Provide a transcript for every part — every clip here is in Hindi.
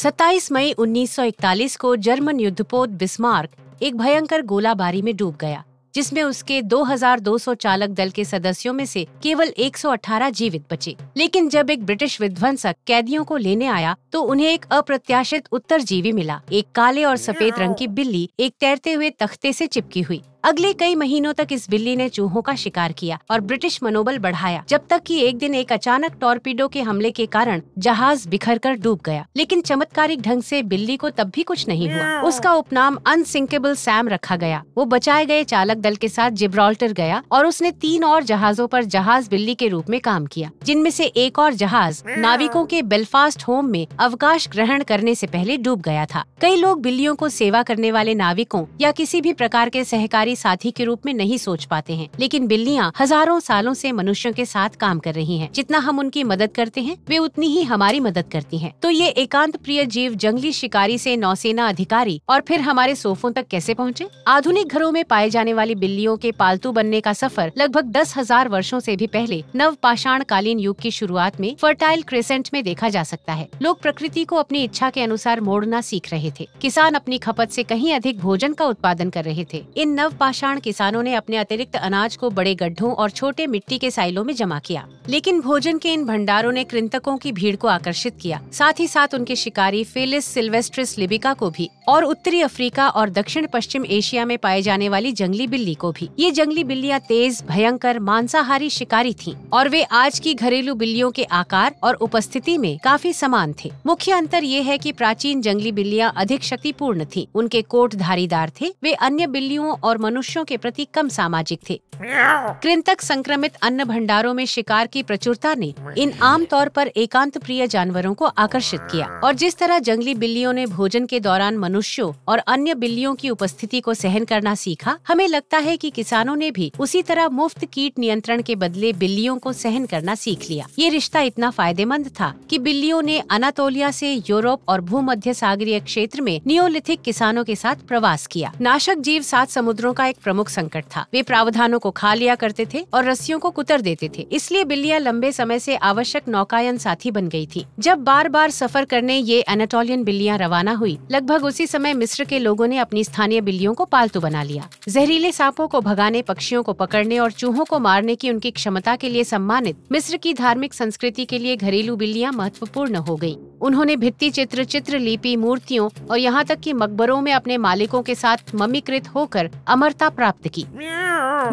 27 मई 1941 को जर्मन युद्धपोत बिस्मार्क एक भयंकर गोलाबारी में डूब गया जिसमें उसके 2,200 चालक दल के सदस्यों में से केवल 118 जीवित बचे लेकिन जब एक ब्रिटिश विध्वंसक कैदियों को लेने आया तो उन्हें एक अप्रत्याशित उत्तर जीवी मिला एक काले और सफेद रंग की बिल्ली एक तैरते हुए तख्ते से चिपकी हुई अगले कई महीनों तक इस बिल्ली ने चूहों का शिकार किया और ब्रिटिश मनोबल बढ़ाया जब तक कि एक दिन एक अचानक टॉर्पीडो के हमले के कारण जहाज बिखर कर डूब गया लेकिन चमत्कारिक ढंग से बिल्ली को तब भी कुछ नहीं हुआ उसका उपनाम अनसिंकेबल सैम रखा गया वो बचाए गए चालक दल के साथ जिब्राल्टर गया और उसने तीन और जहाजों पर जहाज बिल्ली के रूप में काम किया जिनमें से एक और जहाज नाविकों के बेलफास्ट होम में अवकाश ग्रहण करने से पहले डूब गया था कई लोग बिल्लियों को सेवा करने वाले नाविकों या किसी भी प्रकार के सहकारी हमारे साथी के रूप में नहीं सोच पाते हैं लेकिन बिल्लियाँ हजारों सालों से मनुष्यों के साथ काम कर रही हैं। जितना हम उनकी मदद करते हैं वे उतनी ही हमारी मदद करती हैं। तो ये एकांत प्रिय जीव जंगली शिकारी से नौसेना अधिकारी और फिर हमारे सोफों तक कैसे पहुँचे आधुनिक घरों में पाए जाने वाली बिल्लियों के पालतू बनने का सफर लगभग दस हजार वर्षो ऐसी भी पहले नव पाषाण कालीन युग की शुरुआत में फर्टाइल क्रेसेंट में देखा जा सकता है लोग प्रकृति को अपनी इच्छा के अनुसार मोड़ना सीख रहे थे किसान अपनी खपत से कहीं अधिक भोजन का उत्पादन कर रहे थे इन नव नवपाषाण किसानों ने अपने अतिरिक्त अनाज को बड़े गड्ढों और छोटे मिट्टी के साइलों में जमा किया लेकिन भोजन के इन भंडारों ने कृंतकों की भीड़ को आकर्षित किया साथ ही साथ उनके शिकारी फेलिस सिल्वेस्ट्रिस लिबिका को भी और उत्तरी अफ्रीका और दक्षिण पश्चिम एशिया में पाए जाने वाली जंगली बिल्ली को भी ये जंगली बिल्लियाँ तेज भयंकर मांसाहारी शिकारी थी और वे आज की घरेलू बिल्लियों के आकार और उपस्थिति में काफी समान थे मुख्य अंतर ये है की प्राचीन जंगली बिल्लियाँ अधिक शक्तिपूर्ण थी उनके कोट धारीदार थे वे अन्य बिल्लियों और मनुष्यों के प्रति कम सामाजिक थे कृंतक संक्रमित अन्न भंडारों में शिकार की की प्रचुरता ने इन आमतौर पर एकांत प्रिय जानवरों को आकर्षित किया और जिस तरह जंगली बिल्लियों ने भोजन के दौरान मनुष्यों और अन्य बिल्लियों की उपस्थिति को सहन करना सीखा हमें लगता है कि किसानों ने भी उसी तरह मुफ्त कीट नियंत्रण के बदले बिल्लियों को सहन करना सीख लिया ये रिश्ता इतना फायदेमंद था कि बिल्लियों ने अनातोलिया से यूरोप और भूमध्य सागरीय क्षेत्र में नियोलिथिक किसानों के साथ प्रवास किया नाशक जीव सात समुद्रों का एक प्रमुख संकट था वे प्रावधानों को खा लिया करते थे और रस्सियों को कुतर देते थे इसलिए ऑस्ट्रेलिया लंबे समय से आवश्यक नौकायन साथी बन गई थी जब बार बार सफर करने ये एनाटोलियन बिल्लियाँ रवाना हुई लगभग उसी समय मिस्र के लोगों ने अपनी स्थानीय बिल्लियों को पालतू बना लिया जहरीले सांपों को भगाने पक्षियों को पकड़ने और चूहों को मारने की उनकी क्षमता के लिए सम्मानित मिस्र की धार्मिक संस्कृति के लिए घरेलू बिल्लियाँ महत्वपूर्ण हो गयी उन्होंने भित्ति चित्र चित्र लिपि मूर्तियों और यहाँ तक कि मकबरों में अपने मालिकों के साथ ममीकृत होकर अमरता प्राप्त की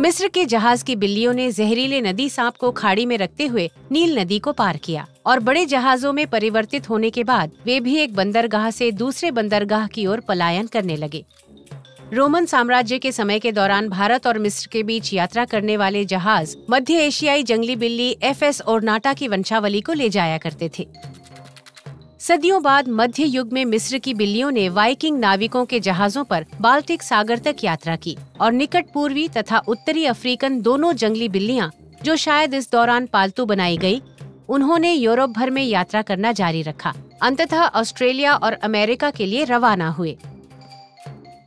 मिस्र के जहाज की बिल्लियों ने जहरीले नदी सांप को खाड़ी में रखते हुए नील नदी को पार किया और बड़े जहाजों में परिवर्तित होने के बाद वे भी एक बंदरगाह से दूसरे बंदरगाह की ओर पलायन करने लगे रोमन साम्राज्य के समय के दौरान भारत और मिस्र के बीच यात्रा करने वाले जहाज मध्य एशियाई जंगली बिल्ली एफ एस और नाटा की वंशावली को ले जाया करते थे सदियों बाद मध्य युग में मिस्र की बिल्लियों ने वाइकिंग नाविकों के जहाजों पर बाल्टिक सागर तक यात्रा की और निकट पूर्वी तथा उत्तरी अफ्रीकन दोनों जंगली बिल्लियाँ जो शायद इस दौरान पालतू बनाई गयी उन्होंने यूरोप भर में यात्रा करना जारी रखा अंततः ऑस्ट्रेलिया और अमेरिका के लिए रवाना हुए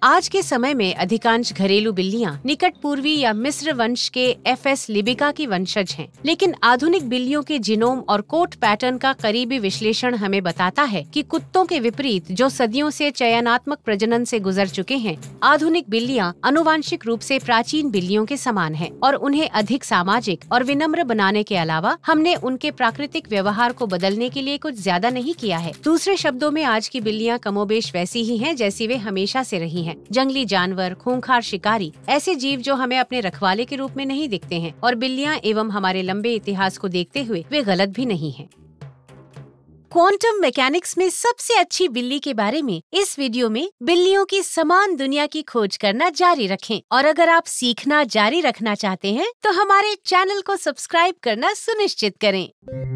आज के समय में अधिकांश घरेलू बिल्लियाँ निकट पूर्वी या मिस्र वंश के एफ एस लिबिका की वंशज हैं। लेकिन आधुनिक बिल्लियों के जिनोम और कोट पैटर्न का करीबी विश्लेषण हमें बताता है कि कुत्तों के विपरीत जो सदियों से चयनात्मक प्रजनन से गुजर चुके हैं आधुनिक बिल्लियाँ अनुवांशिक रूप से प्राचीन बिल्लियों के समान है और उन्हें अधिक सामाजिक और विनम्र बनाने के अलावा हमने उनके प्राकृतिक व्यवहार को बदलने के लिए कुछ ज्यादा नहीं किया है दूसरे शब्दों में आज की बिल्लियाँ कमोबेश वैसी ही है जैसी वे हमेशा ऐसी रही है हैं जंगली जानवर खूंखार शिकारी ऐसे जीव जो हमें अपने रखवाले के रूप में नहीं दिखते हैं और बिल्लियाँ एवं हमारे लंबे इतिहास को देखते हुए वे गलत भी नहीं है क्वांटम मैकेनिक्स में सबसे अच्छी बिल्ली के बारे में इस वीडियो में बिल्लियों की समान दुनिया की खोज करना जारी रखें और अगर आप सीखना जारी रखना चाहते हैं तो हमारे चैनल को सब्सक्राइब करना सुनिश्चित करें